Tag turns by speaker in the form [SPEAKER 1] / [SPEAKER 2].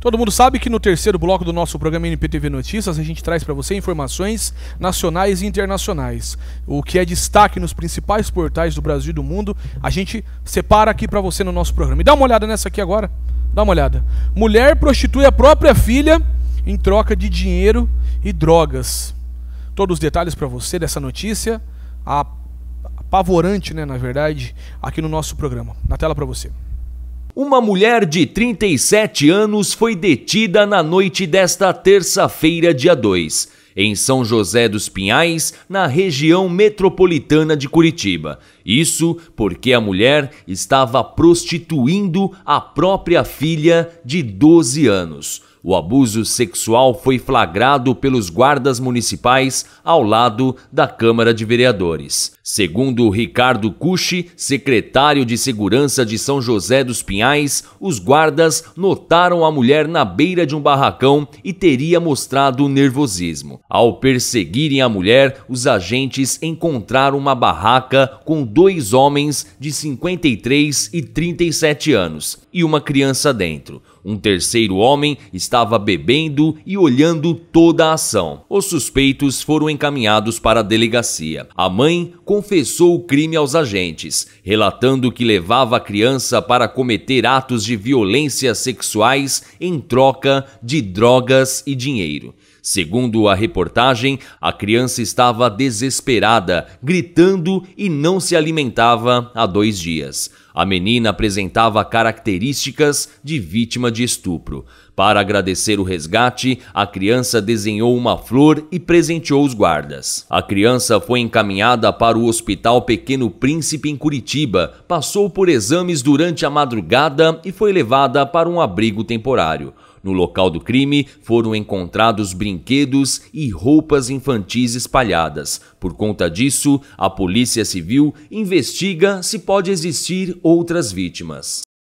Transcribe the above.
[SPEAKER 1] Todo mundo sabe que no terceiro bloco do nosso programa NPTV Notícias a gente traz para você informações nacionais e internacionais. O que é destaque nos principais portais do Brasil e do mundo, a gente separa aqui para você no nosso programa. E dá uma olhada nessa aqui agora. Dá uma olhada. Mulher prostitui a própria filha em troca de dinheiro e drogas. Todos os detalhes para você dessa notícia, apavorante, né, na verdade, aqui no nosso programa. Na tela para você.
[SPEAKER 2] Uma mulher de 37 anos foi detida na noite desta terça-feira, dia 2, em São José dos Pinhais, na região metropolitana de Curitiba. Isso porque a mulher estava prostituindo a própria filha de 12 anos. O abuso sexual foi flagrado pelos guardas municipais ao lado da Câmara de Vereadores. Segundo Ricardo Cuxi, secretário de Segurança de São José dos Pinhais, os guardas notaram a mulher na beira de um barracão e teria mostrado nervosismo. Ao perseguirem a mulher, os agentes encontraram uma barraca com dois homens de 53 e 37 anos e uma criança dentro. Um terceiro homem estava bebendo e olhando toda a ação. Os suspeitos foram encaminhados para a delegacia. A mãe confessou o crime aos agentes, relatando que levava a criança para cometer atos de violência sexuais em troca de drogas e dinheiro. Segundo a reportagem, a criança estava desesperada, gritando e não se alimentava há dois dias. A menina apresentava características de vítima de estupro. Para agradecer o resgate, a criança desenhou uma flor e presenteou os guardas. A criança foi encaminhada para o Hospital Pequeno Príncipe em Curitiba, passou por exames durante a madrugada e foi levada para um abrigo temporário. No local do crime foram encontrados brinquedos e roupas infantis espalhadas. Por conta disso, a Polícia Civil investiga se pode existir outras vítimas.